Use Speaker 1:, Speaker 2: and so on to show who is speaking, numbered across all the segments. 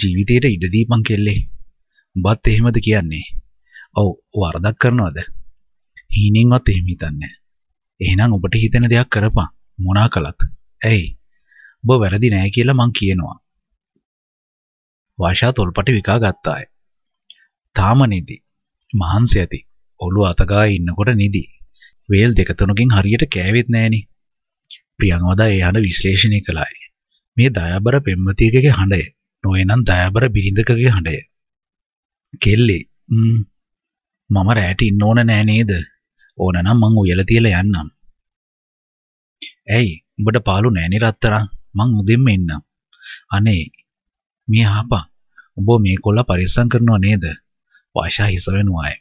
Speaker 1: ජීවිතයට ඉඩදීපන් කෙල්ලේ. උඹත් එහෙමද කියන්නේ? ඔව් වරදක් කරනවද? හීනෙන්වත් එහෙම හිතන්නේ එහෙනම් ඔබට හිතෙන දෙයක් කරපන් මොනා කළත්. ඇයි? ඔබ වැරදි නෑ කියලා මං කියනවා. වාෂා තොල්පට විකා ගත්තාය. තාම නිදි. මහන්සි ඇති. ඔළුව අතගා ඉන්නකොට නිදි. වේල් දෙක තුනකින් හරියට කෑවෙත් නෑනේ. ප්‍රියංවදා ඒ හඬ විශ්ලේෂණය කළායි. මේ දයාබර පෙම්වතියකගේ හඬය නොයනම් දෑබර බිරිඳකගේ හඬය. කෙල්ලේ මම රෑට ඉන්න ඕන නෑ නේද? ඕනනම් මං උයලා තියලා යන්නම්. ඇයි උඹට පාළු නෑනේ රත්තරන් මං උදෙන්ම එන්නම්. අනේ මේ ආපා උඹ මේ කොල්ලා පරිස්සම් කරනව නේද? වාෂා හිස වෙනවාය.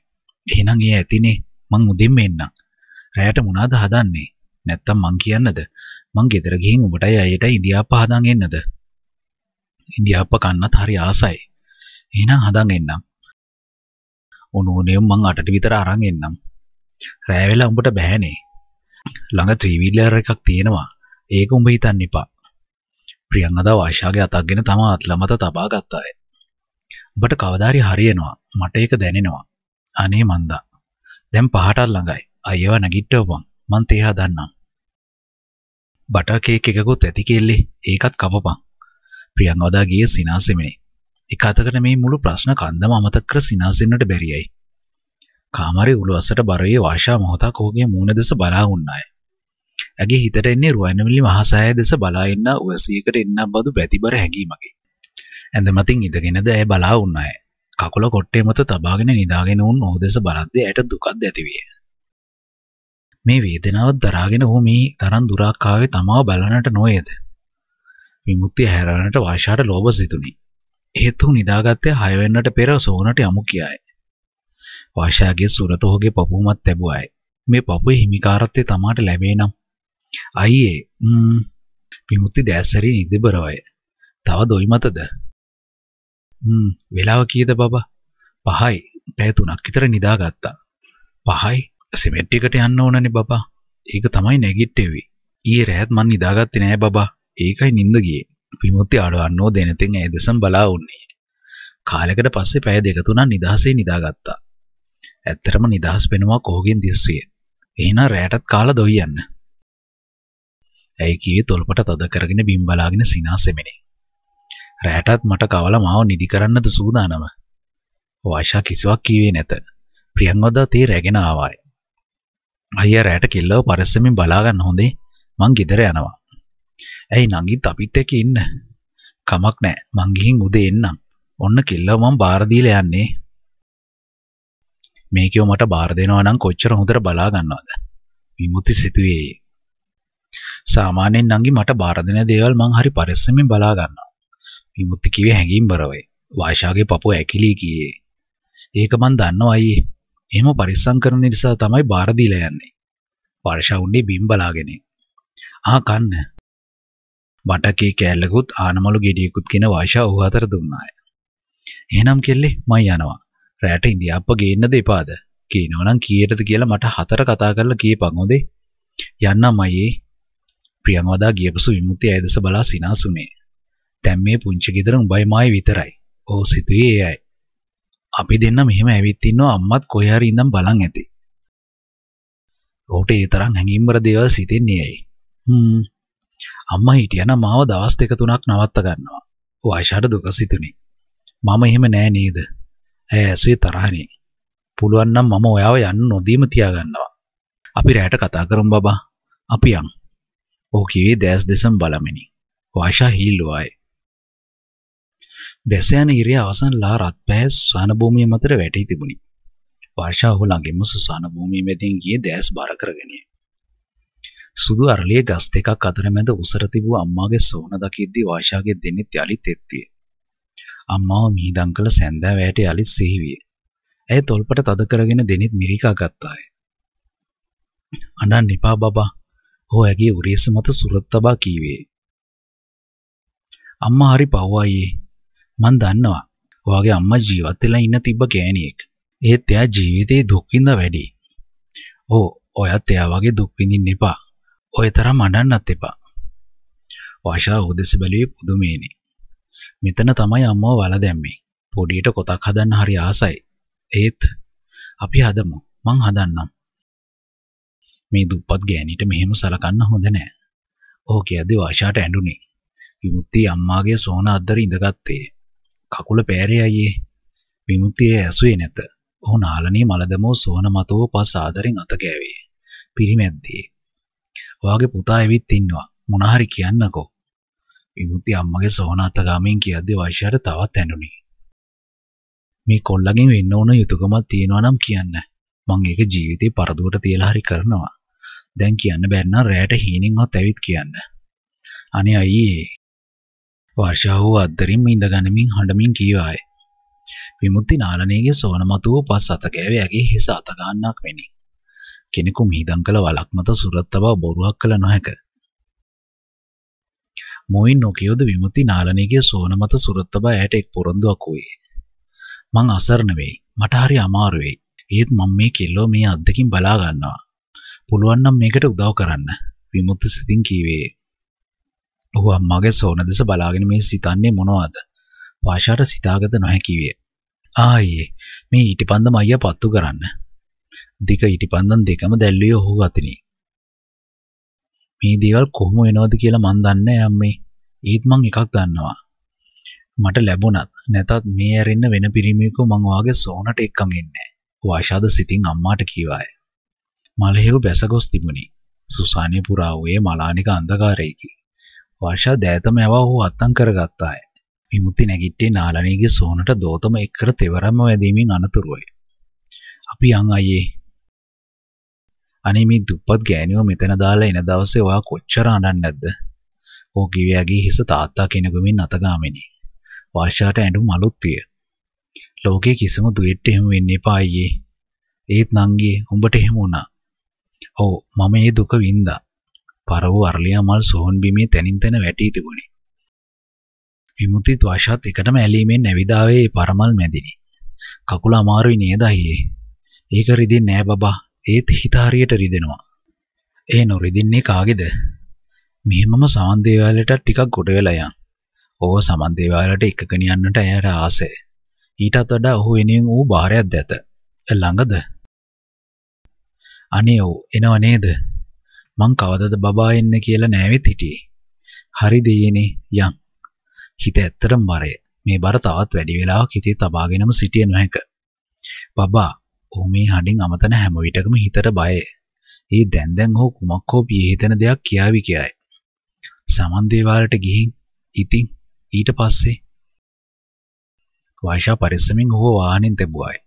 Speaker 1: එහෙනම් ඒ ඇතිනේ මං උදෙන්ම එන්නම්. රෑට මොනවද හදන්නේ? නැත්තම් මං කියන්නද? මං ගෙදර ගිහින් උඹටයි අයියටයි ඉන්දියාප්පා හදන් එන්නද? ඉන්දියාප්ප කන්නත් හරි ආසයි. එහෙනම් හදන් එන්නම්. උණුනේ මං 8ට විතර අරන් එන්නම්. රෑ වෙලා උඹට බෑනේ. ළඟ ත්‍රිවිලර් එකක් තියෙනවා. ඒක උඹ හිතන්න එපා. ප්‍රියංගදා වාෂාගේ අතක්ගෙන තම අත්ල මත තබා ගත්තාය. උඹට කවදාරි හරියනවා. මට ඒක දැනෙනවා. අනේ මන්දා. දැන් පහටත් ළඟයි. අයියව නැගිට්ටවපන්. මං තේ හදන්නම්. බටර් කේක් එකකුත් ඇති කෙල්ලේ. ඒකත් කපපන්. ප්‍රියංවදා ගිය සිනාසෙමිනි. එක අතකට මේ මුළු ප්‍රශ්න කන්දම අමතක කර සිනාසෙන්නට බැරියයි. කාමරේ උළු අසට බරයේ වාෂා මොහොතක් ඔහුගේ මූණ දෙස බලා වුණාය. ඇගේ හිතට එන්නේ රුවන්වැලි මහසෑය දෙස බලා ඉන්න උවැසියකට එන්නක් බඳු බැතිබර හැඟීමකි. ඇඳ මතින් ඉඳගෙනද ඇය බලා වුණාය. කකුල කොට්ටේ මත තබාගෙන නිදාගෙන වුන් ඔහු දෙස බලද්දී ඇයට දුකක් ඇතිවිය. මේ වේදනාවත් දරාගෙන ඔහු මේ තරම් දුරාකාවේ තමාව බලන්නට නොයේද? විමුක්තිය හැරවන්නට වාශාට ලෝභ සිතුනි. එහෙත් ඔහු නිදාගත්තේ හය වෙන්නට පෙර සෝනට යමු කියායි. වාශාගේ සුරත ඔහුගේ පපුවමත් ලැබුවායි. මේ පපුවේ හිමිකාරත්වය තමාට ලැබේ නම් අයියේ ම්ම් විමුක්ති දැසරි නිදිබරවය. තව දොයි මතද? ම්ම් වෙලාව කීයද බබා? පහයි. පැය තුනක් විතර නිදාගත්තා. පහයි සිමෙන්ට් එකට යන්න ඕනනේ බබා. ඒක තමයි නැගිට්ටෙවි. ඊයේ රෑත් මං නිදාගත්තේ නෑ බබා. ඒකයි නිින්ද ගියේ. විමුක්ති අඩවන්නෝ දෙනතින් ඒ දෙසම බලා වුණේ. කාලයකට පස්සේ පැය දෙක තුනක් නිදහසේ නිදාගත්තා. ඇත්තටම නිදහස් වෙනවා කොහොගෙන් දිස්සිය. එහෙනම් රැයටත් කාලා දොයියන්න. ඇයි කියේ තොල්පට තද කරගෙන බිම් බලාගෙන සිනාසෙමිනේ. රැයටත් මට කවලා මාව නිදි කරන්නද සූදානම. වාෂා කිසිවක් කීවේ නැත. ප්‍රියංවදා තේ රැගෙන ආවාය. අයියා රැයට කෙල්ලව පරස්සමින් බලා ගන්න හොඳේ. මං ගෙදර යනවා. ඇයි නංගිත් අපිත් එක්ක ඉන්න. කමක් නෑ. මං ගිහින් උදේ එන්නම්. ඔන්න කිල්ලව මං බාර දීලා යන්නේ. මේකෙව මට බාර දෙනවා නම් කොච්චර හොඳට බලා ගන්නවද? විමුති සිතුවේ. සාමාන්‍යයෙන් නංගි මට බාර දෙන දේවල් මං හරි පරිස්සමෙන් බලා ගන්නවා. විමුති කිව්වේ හැඟීම්බරවයි. වායිෂාගේ පපුව ඇකිලි කියේ. ඒක මං දන්නවා අයියේ. එහෙම පරිස්සම් කරන නිසා තමයි බාර දීලා යන්නේ. වර්ෂා උන්නේ බිම් බලාගෙන. ආ කන්න බටකේ කෑල්ලකුත් ආනමලු ගෙඩියකුත් කියන වායිෂා ඌ අතර දුන්නාය. එහෙනම් කෙල්ලේ මම යනවා. රැට ඉන්දියාප්ප ගේන්නද එපාද? කියනවනම් කීයටද කියලා මට හතර කතා කරලා කියපන් හොඳේ. යන්නම් අයියේ. ප්‍රියංවදා ගියපසු විමුක්ති ඇයදස බලා සිනාසුනේ. දැන් මේ පුංචි ගෙදර උඹයි මායි විතරයි. ඕ සිතුවේ එයයි. අපි දෙන්න මෙහෙම ඇවිත් ඉන්නවා අම්මත් කොහේ හරි ඉඳන් බලන් ඇති. ඔහුට ඒ තරම් හැඟීම්බර දේවල් සිතෙන්නේ ඇයි? හ්ම් අම්මා හිටියනම් මාව දවස් දෙක තුනක් නවත්ත ගන්නවා. ඔය ආයිෂාට දුක සිතුනේ. මම එහෙම නෑ නේද? ඇය ඇසුවේ තරහනේ. පුළුවන් නම් මම ඔයාව යන්න නොදීම තියාගන්නවා. අපි රැයට කතා කරමු බබා. අපි යන්. ඔහු කිව්වේ දැස් දෙසම බලමිනි. වාෂා හීල්ුවායි. බැස යන ඉරිය අවසන් ලා රත්පෑ සාන භූමිය මතට වැටී තිබුණි. වාෂා ඔහු ළඟින්ම සුසාන භූමිය මැදින් ගියේ දැස් බර කරගෙනයි. සුදු අරලියේ ගස් දෙකක් අතරමැද උසර තිබූ අම්මාගේ සෝන දකිද්දී වාෂාගේ දෙනෙත් යලිත් එත්තිය. අම්මාව මිහිදන් කළ සැන්දෑවෑට යලිත් සිහිවිය. ඇය තොල්පට තද කරගෙන දෙනෙත් මිරිකා ගත්තාය. අඬන්න එපා බබා. හෝ ඇගේ උරේස මත සුරත් තබා කීවේ. අම්මා හරි පව්වායේ. මන් දන්නවා. ඔයාගේ අම්මා ජීවත් වෙලා ඉන්න තිබ්බ ගෑණියෙක්. ඒත් එයා ජීවිතේ දුක් විඳ වැඩි. ඕ ඔයත් එයා වගේ දුක් විඳින්න එපා. ඔය තරම් අඬන්නත් එපා. වාෂා උදෙස බැලුවේ පුදුමේනේ. මෙතන තමයි අම්මව වල දැම්මේ. පොඩියට කොටක් හදන්න හරි ආසයි. ඒත් අපි හදමු. මං හදන්නම්. මේ දුප්පත් ගෑණිට මෙහෙම සලකන්න හොඳ නෑ. ඔහු කියද්දි වාෂාට ඇඬුනේ. විමුක්තිය අම්මාගේ සෝන අද්දර ඉඳගත්තේ. කකුල පෑරේ අයියේ. විමුක්තිය ඇසුවේ නැත. ඔහු නාලනී මලදමෝ සෝන මතෝ පස් ආදරෙන් අත ගෑවේ. පිරිමැද්දේ ඔයාගේ පුතා ඇවිත් ඉන්නවා. මොනහරි කියන්නකෝ. විමුක්ති අම්මගේ සොහන අතගාමින් කියද්දී වෛශ්‍යයට තවත් ඇඬුණි. මේ කොල්ලගෙන් වෙන්න ඕන යුතුයකමක් තියෙනවා නම් කියන්න. මං ඒක ජීවිතේ පරදුවට තියලා හරි කරනවා. දැන් කියන්න බැරි නම් රැයට හීනින්වත් ඇවිත් කියන්න. අනේ අයියේ. වර්ෂාව අද්දරින් ඉඳගනිමින් හඬමින් කීවාය. විමුක්ති නාලනේගේ සෝනමතුව පස් අත ගෑවේ ඇගේ හිස අත ගන්නක් මෙනි. කෙනෙකු මිහිදන් කළ වලක් මත සුරත් තබා බොරුවක් කළ නොහැක. මොයින් නොකියෝද විමුති නාලනීගේ සෝන මත සුරත් තබා ඇයට එක් පොරොන්දුවක් වූයේ. මං අසරණ වෙයි. මට හරි අමාරු වෙයි. ඒත් මම මේ කෙල්ලෝ මේ අද්දකින් බලා ගන්නවා. පුළුවන් නම් මේකට උදව් කරන්න. විමුති සිතින් කීවේ. ඔහු අම්මාගේ සෝන දෙස බලාගෙන මේ සිතන්නේ මොනවද? පාෂාට සිතාගත නොහැකි විය. ආයේ මේ ඊටිපන්දම අයියා පත්තු කරන්න. දික ඉටිපන්දන් දෙකම දැල්ලුවේ ඔහු අතිනි. මේ දේවල් කොහොම වෙනවද කියලා මන් දන්නේ අම්මේ. ඒත් මං එකක් දන්නවා. මට ලැබුණත් නැතත් මේ ඇරෙන්න වෙන පිරිමියෙකු මං වාගේ සෝනට එක්කන් එන්නේ වාෂාද සිතින් අම්මාට කීවාය. මලහෙව බැසගොස් තිබුණි. සුසානිය පුරා වූයේ මලානික අන්ධකාරයකි. වාෂා දෑතම යවා ඔහු අත්තම් කරගත්තාය. විමුක්ති නැගිට්ටේ නාලනීගේ සෝනට දෝතම එක්කර තෙවරම වැදීමෙන් අනතුරුවය. අපියන් අයියේ. අනේ මේ දුප්පත් ගෑණියෝ මෙතන දාලා එන දවසේ ඔයා කොච්චර අඬන්නේ නැද්ද? ඕ කිව්වේ ඇගේ හිස තාත්තා කෙනෙකුමින් අතගාමිනි. වාෂාට ඇඬුම් අලුත් විය. ලෝකේ කිසිම දුවෙට්ට එහෙම වෙන්න එපා අයියේ. ඒත් නංගි උඹට එහෙම වුණා. ඔව් මම මේ දුක වින්දා. පරවූ අරලියා මල් සෝන් බිමේ තනින් තන වැටී තිබුණි. විමුක්තිත් වශාත් එකටම ඇලීමෙන් ඇවිදාවේ පරමල් මැදිනි. කකුල අමාරුයි නේද අයියේ? ඒක රිදින්නේ නෑ බබා. ඒත් හිත හරියට රිදෙනවා. ඒ නොරිදින්නේ කාගේද? මෙහෙමම සමන් දේවාලයට ටිකක් ගොඩ වෙලා යන්. ඕව සමන් දේවාලයට එකගෙන යන්නට ඇයට ආසය. ඊටත් වඩා ඔහු එනින් ඌ බාරයක් දැත. ළඟද? අනේ ඔව් එනව නේද? මං කවදද බබා එන්නේ කියලා නෑවෙත් හිටියේ. හරි දෙයනේ යන්. හිත ඇත්තටම බරය. මේ බර තවත් වැඩි වෙලාවක් හිතේ තබාගෙනම සිටිය නොහැක. බබා ඔහු මේ හඬින් අමතන හැම විටකම හිතට බයයි. ඒ දැන් දැන් ඔහු කුමක් හෝ පියේ හිතන දෙයක් කියාවි කියයි. සමන් දේවාලට ගිහින් ඉතින් ඊට පස්සේ වයිෂා පරිස්සමින් ඔහු වාහනෙන් තැබුවායි.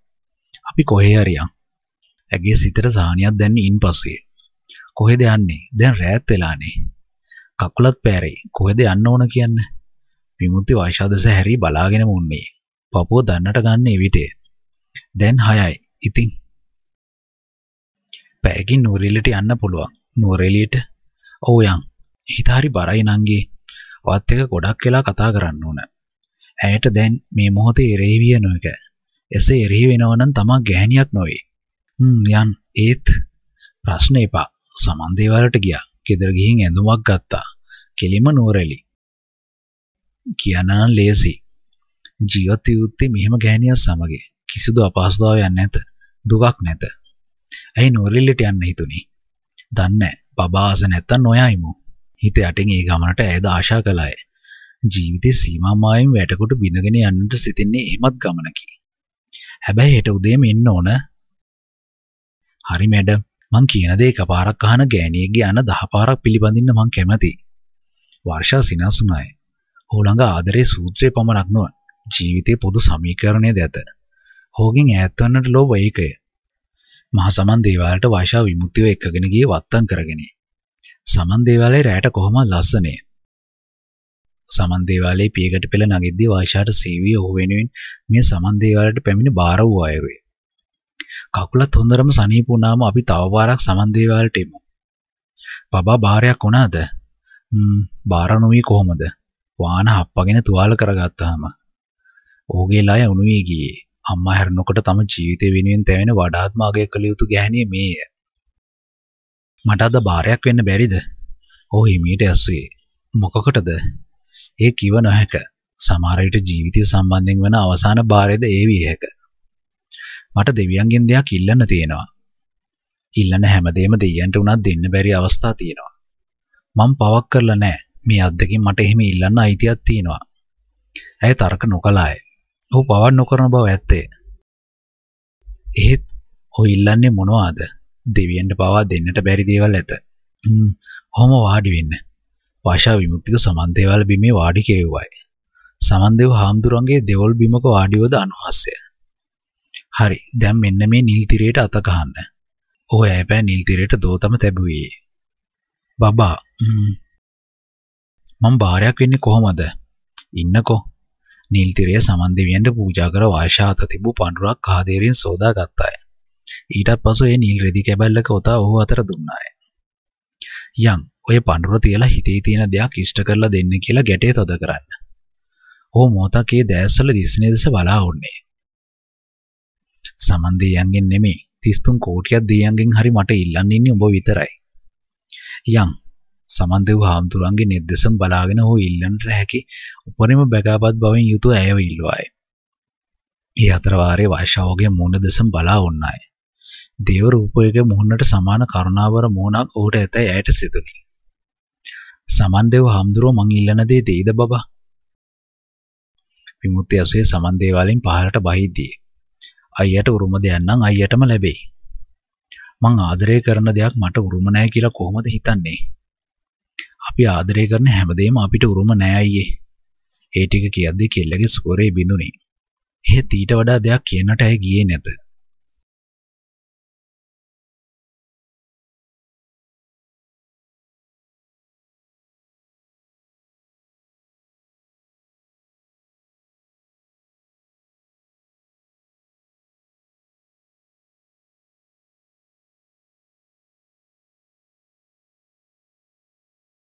Speaker 1: අපි කොහේ හරියම්? ඇගේ සිතට සාහනියක් දැන්නේ ඉන්පස්සේ. කොහෙද යන්නේ? දැන් රෑත් වෙලානේ. කකුලත් පෑරේ. කොහෙද යන්න ඕන කියන්න? විමුක්ති වයිෂා දැස හැරි බලාගෙනම උන්නේ. පපුව දන්නට ගන්න එවිටේ. දැන් 6යි. ඉතින් පෑගින් නූරෙලිට යන්න පුළුවන් නූරෙලියට ඔව් යන් හිතාරි බරයි නංගි වත් එක ගොඩක් වෙලා කතා කරන්න ඕන ඇයට දැන් මේ මොහොතේ එරෙහි විය නොක එසේ එරෙහි වෙනවා නම් තමා ගැහණියක් නොවේ හ්ම් යන් ඒත් ප්‍රශ්න එපා සමන් දේවල්ට ගියා ගෙදර ගිහින් ඇඳුමක් ගත්තා කෙලිම නූරෙලි කියන්න නම් ලේසි ජීවත් යුත්තේ මෙහෙම ගැහණියක් සමග කිසිදු අපහසුතාවයක් නැත දුකක් නැත. ඇයි නොරිල්ලට යන්න හිතුනි? දන්නේ බබාස නැත්තම් නොයයිමු. හිත යටින් ඒ ගමනට ඇයද ආශා කළාය. ජීවිතේ සීමා මායිම් වැටකොට බිඳගෙන යන්නට සිටින්නේ එහෙමත් ගමනකි. හැබැයි හෙට උදේම එන්න ඕන. හරි මැඩම්, මං කියන දේ එකපාරක් අහන ගෑණියෙක්ගේ අන 10 පාරක් පිළිපඳින්න මං කැමතියි. වර්ෂා සිනහසුනාය. ඔහු ළඟ ආදරේ සූත්‍රය පමණක් නොව ජීවිතේ පොදු සමීකරණයද ඇත. හෝගෙන් ඈත්වන්නට ලෝභ ඒකය. මහ සමන් දේවාලයට වයිෂා විමුක්තිව එක්කගෙන ගියේ වත්තම් කරගෙන. සමන් දේවාලේ රැයට කොහොම ලස්සනේ. සමන් දේවාලේ පියකට පෙළ නගිද්දී වයිෂාට සීවී ඔහු වෙනුවෙන් මේ සමන් දේවාලයට පැමිණ බාර වූ අයුරුයි. කකුලත් හොඳටම සනීප වුණාම අපි තව පාරක් සමන් දේවාලට එමු. බබා බාරයක් වුණාද? ම් බාර නොවී කොහොමද? වාන හප්පගෙන තුවාල කරගත්තාම. ඕගේ ලය උණුවේ ගියේ. අම්මා හැරුණකොට තම ජීවිතය වෙනුවෙන් තැවෙන වඩාත්ම අගය කළ යුතු ගැහණිය මේය. මට අද බාරයක් වෙන්න බැරිද? ඔහු හිමීට ඇසුවේ. මොකකටද? ඒ කිව නොහැක. සමහර විට ජීවිතය සම්බන්ධයෙන් වෙන අවසාන බාරයද ඒ විය හැක. මට දෙවියන්ගෙන් දෙයක් ඉල්ලන්න තියෙනවා. ඉල්ලන හැමදේම දෙයියන්ට උනත් දෙන්න බැරි අවස්ථා තියෙනවා. මම පවක් කරලා නැහැ. මේ අද්දකින් මට එහෙම ඉල්ලන්න අයිතියක් තියෙනවා. ඇය තර්ක නොකළාය. ඔහු පවත් නොකරන බව ඇත්තේ. එහෙත් ඔහු ඉල්ලන්නේ මොනවාද? දෙවියන්ට පවා දෙන්නට බැරි දේවල් ඇත. ඔහොම වාඩි වෙන්න. භාෂා විමුක්තික සමන් දේවාල බිමේ වාඩි කෙරුවයි. සමන් දේව හාමුදුරන්ගේ දෙවොල් බිමක වාඩිවද අනුහස්සය. හරි, දැන් මෙන්න මේ නිල් තිරයට අත ගහන්න. ඔහු ඇයපෑ නිල් තිරයට දෝතම තැබුවේ. බබා මම බාරයක් වෙන්නේ කොහොමද? ඉන්නකෝ නීල්තිරය සමන් දෙවියන්ට පූජා කර වාශාත තිබූ පඬුරක් කහදේරින් සෝදා ගත්තාය. ඊටත් පසු ඒ නිල් රෙදි කැබැල්ලක ඔතා ඔහු අතර දුන්නාය. යම් ඔය පඬුර තියලා හිතේ තියෙන දෙයක් ඉෂ්ට කරලා දෙන්න කියලා ගැටේ තද කරන්න. ඔහු මොහොතක් ඒ දැස්වල දිස්නේ දෙස බලා වුණේ. සමන් දෙවියන්ගෙන් නෙමෙයි 33 කෝටියක් දෙවියන්ගෙන් හරි මට ඉල්ලන්න ඉන්නේ ඔබ විතරයි. යම් සමන්දෙව් හාමුදුරන්ගේ නිර්දේශම් බලාගෙන ඔහු ඉල්ලන්නට හැකි උපරිම බැගෑපත් බවින් යුතුව ඇයව ඉල්ලුවාය. ඒ අතර වාරේ වෛශාවගේ මූණ දෙසම බලා වුණාය. දේව රූපයේ මූණට සමාන කරුණාවර මූණක් ඔහුට ඇතැයි ඇයට සිතුණි. සමන්දෙව් හාමුදුරුව මං ඉල්ලන දේ දෙයිද බබා? විමුක්ති අසුවේ සමන්දේ වලින් පහළට බහිදී. අයියට උරුම දෙයක් නම් අයියටම ලැබෙයි. මං ආදරය කරන දෙයක් මට උරුම නැහැ කියලා කොහොමද හිතන්නේ? අපි ආදරය කරන හැමදේම අපිට උරුම නෑ අයියේ. ඒ ටික කියද්දී කෙල්ලගේ ස්කෝරේ බිඳුනේ. එහෙත් ඊට වඩා දෙයක් කියන්නට ඇය ගියේ නැත.